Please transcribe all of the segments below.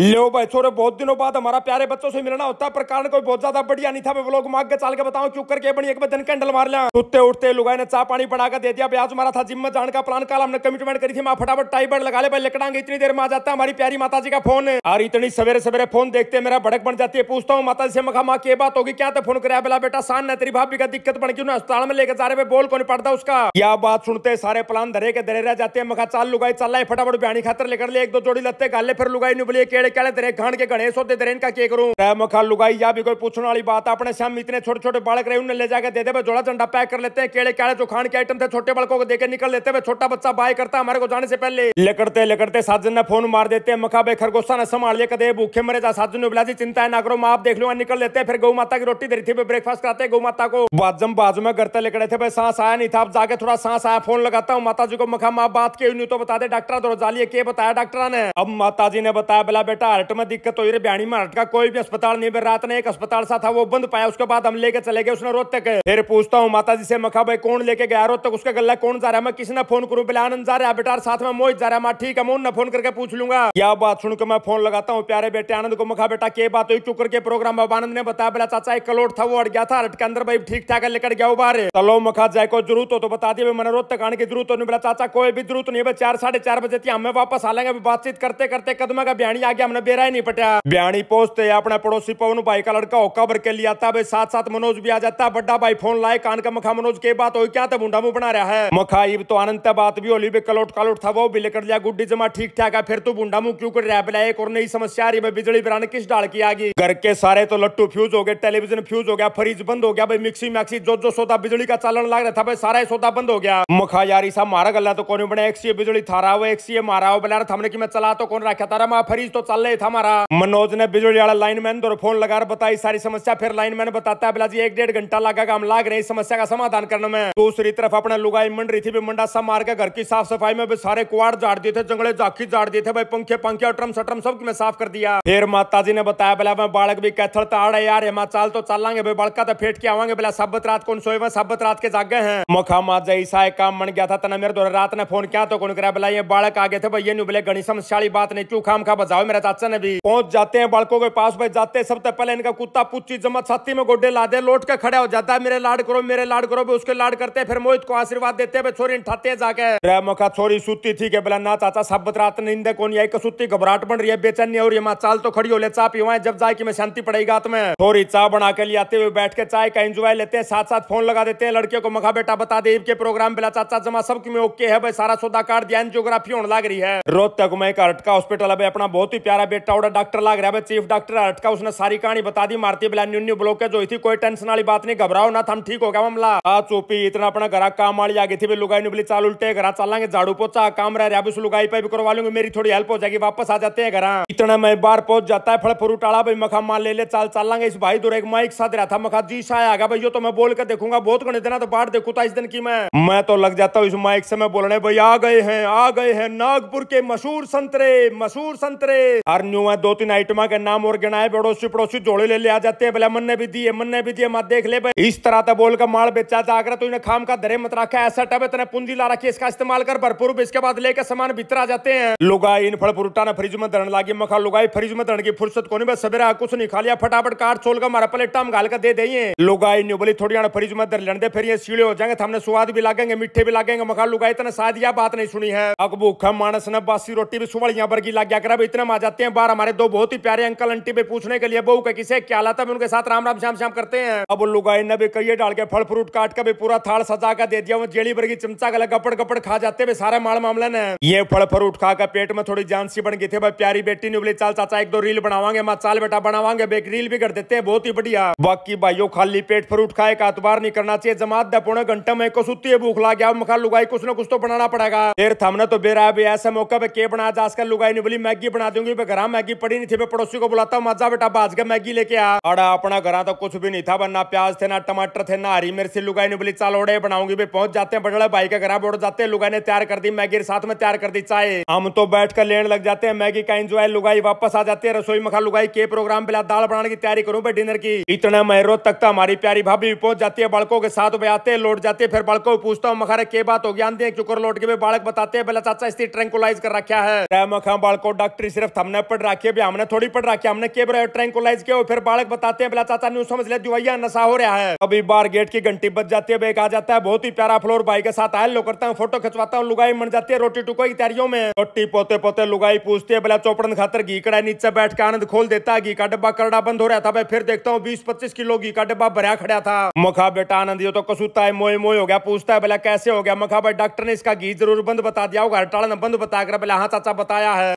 लो भाई छोरे बहुत दिनों बाद हमारा प्यारे बच्चों से मिलना होता है पर कारण कोई बहुत ज्यादा बढ़िया नहीं था मैं ब्लॉग मांग के चाल के बताऊं क्यों करके बनी एक दिन कैंडल मार लिया उठते उठते लुगाई ने चाह पानी बढ़ाकर दे दिया आज हमारा था जिम में जान का प्लान कल हमने कमिटमेंट करी थी माँ फटाफट टाई बेल्ट लगा ले भाई लकड़ांगे इतनी देर में आ जाता है हमारी प्यारी माता जी का फोन और इतनी सवेरे सवेरे फोन देखते मेरा भड़क बन जाती है पूछता हूँ माता जी से मखा माँ की बात होगी क्या तो फोन कराया बेला बेटा सान है तेरी भाभी का दिक्कत बन गई अस्पताल में लेकर जा रहे बोल को नहीं पड़ता उसका यह बात सुनते सारे प्लान धरे के धरे रह जाते हैं मखा चाल लुगाई चल रहा है फटाफट बयानी खातर लेकर ले एक दो जोड़ी लत्ते गाले फिर लुगाई नहीं बोलिए जेड़े कहले तेरे खान के ਘਣੇ ਸੋਤੇ तेरे इनका के करूं ਰਹਿ मखा लुगाई या भी कोई पूछने वाली बात अपने सामने इतने छोटे छोटे बालक रहे उन्हें ले जाकर दे दे जोड़ा झंडा पैक कर लेते हैं केड़े कहले जो खान के आइटम थे छोटे बालकों को देकर निकल लेते हुए छोटा बच्चा बाय करता हमारे को जाने से पहले लेकड़ते लेकड़ते साजन ने फोन मार देते हैं मखा बे खरगोशा ने संभाल लिया कदे भूखे मरे जा साजन ने बुला चिंता है ना करो माँ आप देख लूंगा निकल लेते फिर गौ माता की रोटी दे रही थी ब्रेकफास्ट कराते गौ माता को बाजम बाजू में करते लेकड़े थे भाई सांस आया नहीं था आप जाके थोड़ा सांस आया फोन लगाता हूँ माता जी को मखा माँ बात के नहीं तो बता दे डॉक्टर दो जालिए बताया डॉक्टर ने अब माता ने बताया बोला बेटा हार्ट में दिक्कत हो रही बयानी में हार्ट का कोई भी अस्पताल नहीं रात ने एक अस्पताल सा था वो बंद पाया उसके बाद हम लेके चले गए उसने रोज तक फिर पूछता हूँ माता जी से मखा भाई कौन लेके गया रोज तक उसका गला कौन जा रहा है मैं किसी ने फोन करूँ बिल आनंद जा रहा है बेटा साथ में मोहित जा रहा है मैं ठीक है मोहन फोन करके पूछ लूंगा क्या बात सुनकर मैं फोन लगाता हूँ प्यारे बेटे आनंद को मखा बेटा के बात हुई चुकर करके प्रोग्राम बाबा आनंद ने बताया बेला चाचा एक कलोट था वो अट गया था हट के अंदर भाई ठीक ठाक लेकर गया बाहर चलो मखा जाए को जरूरत हो तो बता दिया मैंने रोज तक आने की जरूरत हो नहीं बोला चाचा कोई भी जरूरत नहीं है चार साढ़े चार बजे थी हमें वापस आ लेंगे बातचीत करते करते कदमा का बयानी आ गया हमने बेरा ही नहीं पटा ब्याणी पहुंचते अपने पड़ोसी पवन भाई का लड़का होका भर के लिया था भाई साथ साथ मनोज भी आ जाता बड्डा भाई फोन लाए कान का मखा मनोज के बात हो क्या था बूढ़ा मुंह बना रहा है मखा ये तो आनंद बात भी होली कलोट कालोट था वो भी लेकर लिया गुड्डी जमा ठीक ठाक है फिर तू बूढ़ा मुंह क्यों कर रहा है एक और नई समस्या आ रही है बिजली बिराने किस डाल की आ गई घर के सारे तो लट्टू फ्यूज हो गए टेलीविजन फ्यूज हो गया फ्रिज बंद हो गया भाई मिक्सी मैक्सी जो जो सौदा बिजली का चालन लग रहा था भाई सारा सौदा बंद हो गया मखा यारी साहब मारा गला तो कौन बने एक सी बिजली थारा हो एक सी मारा हो बना था हमने की मैं चला तो कौन रखा था मैं फ्रिज तो चाले था हमारा मनोज ने बिजली वाला लाइनमैन दो फोन लगा बताई सारी समस्या फिर लाइनमैन बताता है बिलाजी एक डेढ़ घंटा लगा हम लाग रहे समस्या का समाधान करने में दूसरी तरफ अपने लुगाई मंडरी थी भी मंडा सा मार के घर की साफ सफाई में भी सारे कुआड़ झाड़ दिए थे जंगले झाकी झाड़ दिए थे भाई पंखे पंखे और ट्रम सट्रम सब मैं साफ कर दिया फिर माता जी ने बताया बोला मैं बालक भी कैथल आड़े यार हेमा चाल तो चलांगे भाई बड़का तो फेट के आवागे बोला सबत रात कौन सोए सबत रात के जागे हैं मखा मा जैसा काम मन गया था तना मेरे दो रात ने फोन किया तो कौन करा बोला ये बालक आगे थे भाई ये नहीं बोले घनी समस्या बात नहीं क्यों खाम खा बजाओ मेरा चाचा ने भी पहुंच जाते हैं बालकों के पास भाई जाते हैं सबसे पहले इनका कुत्ता पुच्ची जमत छाती में गोड्डे ला दे लोट के खड़ा हो जाता है मेरे लाड करो मेरे लाड करो भी उसके लाड करते हैं फिर मोहित को आशीर्वाद देते हैं छोरी उठाते हैं जाके मखा छोरी सूती थी बोला ना चाचा सब रात नींदे कौन आई घबराहट बन रही है बेचैनी और ये माँ चाल तो खड़ी हो ले चाह पीवाए जब जाए की मैं शांति पड़ेगी हाथ में छोरी चाह बना के लिए आते हुए बैठ के चाय का एंजॉय लेते हैं साथ साथ फोन लगा देते हैं लड़के को मखा बेटा बता दे के प्रोग्राम बिला चाचा जमा सब में ओके है भाई सारा सौदा कार्ड दिया एनजियोग्राफी होने लग रही है रोहतक में अटका हॉस्पिटल अभी अपना बहुत ही प्यारा बेटा उड़ा डॉक्टर लाग रहा है चीफ डॉक्टर हटका उसने सारी कहानी बता दी मारती बिला न्यू न्यू ब्लॉक जो थी कोई टेंशन वाली बात नहीं घबराओ ना हम ठीक हो गया मामला चुपी इतना अपना घर काम वाली आ गई थी लुगाई ने चाल उल्टे घर चलेंगे झाड़ू पोचा काम रह रहा है उस लुगाई पे भी करवा लूंगी मेरी थोड़ी हेल्प हो जाएगी वापस आ जाते हैं घर इतना मैं बार पहुंच जाता है फल फ्रूट आला भाई मखा माल ले ले चाल लांगे इस भाई दूर एक माइक साथ रहा था मखा जी आ गया भाई तो मैं बोल कर देखूंगा बहुत गणित देना तो बाढ़ देखू था तो इस दिन की मैं मैं तो लग जाता हूँ इस माइक से मैं बोलने भाई आ गए हैं आ गए हैं नागपुर के मशहूर संतरे मशहूर संतरे हर न्यू है दो तीन आइटमा के नाम और गिनाए पड़ोसी पड़ोसी जोड़े ले ले आ जाते हैं भले मन ने भी दिए मन ने भी दिए मत देख ले भाई इस तरह था बोल का माल बेचा जागरा तो इन्हें खाम का धरे मत रखा ऐसा टब इतने पूंजी ला रखी इसका इस्तेमाल कर भरपूर इसके बाद लेके सामान भीतर आ जाते हैं लुगा इन फल फ्रूटा ने फ्रिज में धरण लगी मखा लुगाई फ्रिज में धरण की फुर्सत को नहीं सवेरा कुछ नहीं खा लिया फटाफट काट छोल का मारा प्लेटा हम घाल का दे दिए लुगा न्यू बोली थोड़ी फ्रिज में धर लेने फिर ये सीढ़े हो जाएंगे हमने स्वाद भी लागेंगे मिठे भी लागेंगे मखा लुगाई इतना शायद यह बात नहीं सुनी है अब भूखा मानस ने बासी रोटी भी सुबह यहाँ पर की लाग गया कर इतना जाते हैं बाहर हमारे दो बहुत ही प्यारे अंकल आंटी पे पूछने के लिए बहू का किसे क्या लाता मैं उनके साथ राम राम श्याम श्याम करते हैं अब लुगाई ने भी कहिए डाल के फल फ्रूट काट का भी पूरा थाल सजा का दे दिया जेली भर की चमचा का गपड़ गपड़ खा जाते हुए सारा माल मामले ने ये फल फ्रूट खा का पेट में थोड़ी जान सी बन गई थी भाई प्यारी बेटी ने बोली चाल चाचा एक दो रील बनावांगे माँ चाल बेटा बनावांगे बेक रील भी कर देते हैं बहुत ही बढ़िया बाकी भाईयों खाली पेट फ्रूट खाए का अतबार नहीं करना चाहिए जमात द पौने घंटे में एक सुती है भूख ला गया मखा लुगाई कुछ ना कुछ तो बनाना पड़ेगा फिर थामना तो बेरा भी ऐसे मौका पे के बना जा लुगाई ने बोली मैगी बना दूंगी रसोई पे गरम मैगी पड़ी नहीं थी मैं पड़ोसी को बुलाता हूँ मजा बेटा बाज के मैगी लेके आ और अपना घर तो कुछ भी नहीं था बना प्याज थे ना टमाटर थे ना हरी मिर्च लुगाई ने बोली चाल ओड़े बनाऊंगी भी पहुंच जाते हैं बड़े भाई के घर बोड़ जाते हैं लुगाई ने तैयार कर दी मैगी साथ में तैयार कर दी चाय हम तो बैठ कर लेने लग जाते हैं मैगी का इंजॉय लुगाई वापस आ जाती है रसोई मखा लुगाई के प्रोग्राम पिला दाल बनाने की तैयारी करूँ भाई डिनर की इतना महरो तक तो हमारी प्यारी भाभी पहुंच जाती है बड़कों के साथ में आते लौट जाते हैं फिर बड़कों को पूछता हूँ मखारे के बात हो गया चुकर लौट के बालक बताते हैं बेला चाचा इसी ट्रेंकुलाइज कर रखा है मखा बालको डॉक्टर सिर्फ हमने पढ़ रखी है हमने थोड़ी पढ़ रखी हमने के रहे ट्रैंकुलाइज के फिर बालक बताते हैं बिला चाचा न्यू समझ लिया जुआइया नशा हो रहा है अभी बार गेट की घंटी बच जाती है बेग आ जाता है बहुत ही प्यारा फ्लोर भाई के साथ हेलो करता हूँ फोटो खिंचवाता हूँ लुगाई मन जाती है रोटी टुको की तैयारियों में रोटी पोते पोते लुगाई पूछती है बिला चौपड़न खातर घी कड़ा नीचे बैठ के आनंद खोल देता है घी का डब्बा करड़ा बंद हो रहा था भाई फिर देखता हूँ बीस पच्चीस किलो घी का डब्बा भरा खड़ा था मखा बेटा आनंद ये तो कसूता है मोए मोए हो गया पूछता है बिला कैसे हो गया मखा भाई डॉक्टर ने इसका घी जरूर बंद बता दिया होगा हड़ताल बंद बताया कर बिला हाँ चाचा बताया है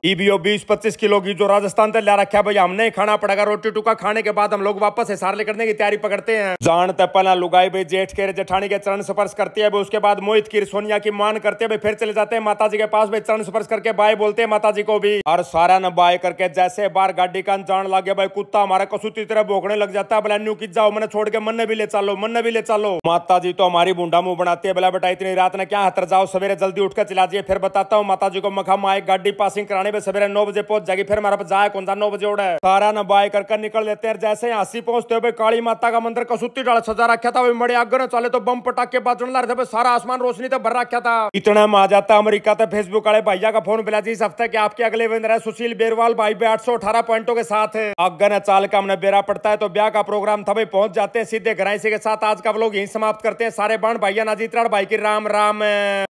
बीस पच्चीस किलो घी जो राजस्थान तक ला रखा भाई हमने खाना पड़ेगा रोटी टुका खाने के बाद हम लोग वापस हिसार करने की तैयारी पकड़ते हैं जान तपला लुगाई भाई जेठ के जेठानी के चरण स्पर्श करती है उसके बाद मोहित की सोनिया की मान करते हैं फिर चले जाते हैं माता के पास भाई चरण स्पर्श करके बाय बोलते हैं माता को भी और सारा ने बाय करके जैसे बार गाड़ी का जान लगे भाई कुत्ता हमारा कसूती तरह भोगने लग जाता है बोला न्यू की जाओ मैंने छोड़ के मन भी ले चलो मन भी ले चलो माता तो हमारी बूढ़ा मुंह बनाती है बोला बेटा इतनी रात ने क्या हतर जाओ सवेरे जल्दी उठकर चला जाए फिर बताता हूँ माता जी को मखा माए गाड़ी पासिंग कराने में सवेरे नौ बजे पहुंच जाएगी फिर हमारा जाए कौन सा नौ बजे उड़ा है सारा ना बाय कर निकल लेते हैं जैसे हाँसी पहुंचते हुए काली माता का मंदिर कसूती डाल सजा रखा था मड़े आगे चले तो बम पटाखे बाजन ला रहे थे सारा आसमान रोशनी तो भर रखा था इतना मा जाता अमरीका तो फेसबुक वाले भैया का फोन मिला जी इस हफ्ते के आपके अगले विनर है सुशील बेरवाल भाई भी आठ पॉइंटों के साथ है आगे न चाल का हमने बेरा पड़ता है तो ब्याह का प्रोग्राम था भाई पहुंच जाते हैं सीधे घराइसी के साथ आज का लोग यही समाप्त करते हैं सारे बाण भैया नाजीतराण भाई की राम राम